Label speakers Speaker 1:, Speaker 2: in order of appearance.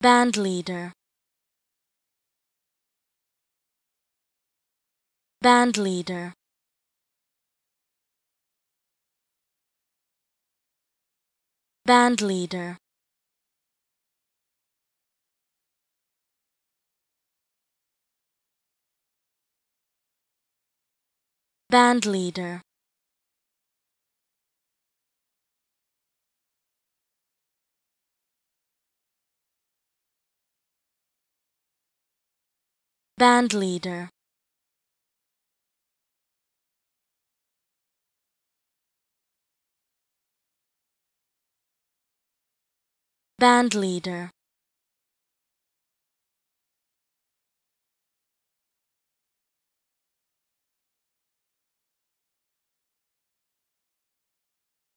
Speaker 1: Band leader. Band leader. Band leader. Band leader. Band leader. Band leader.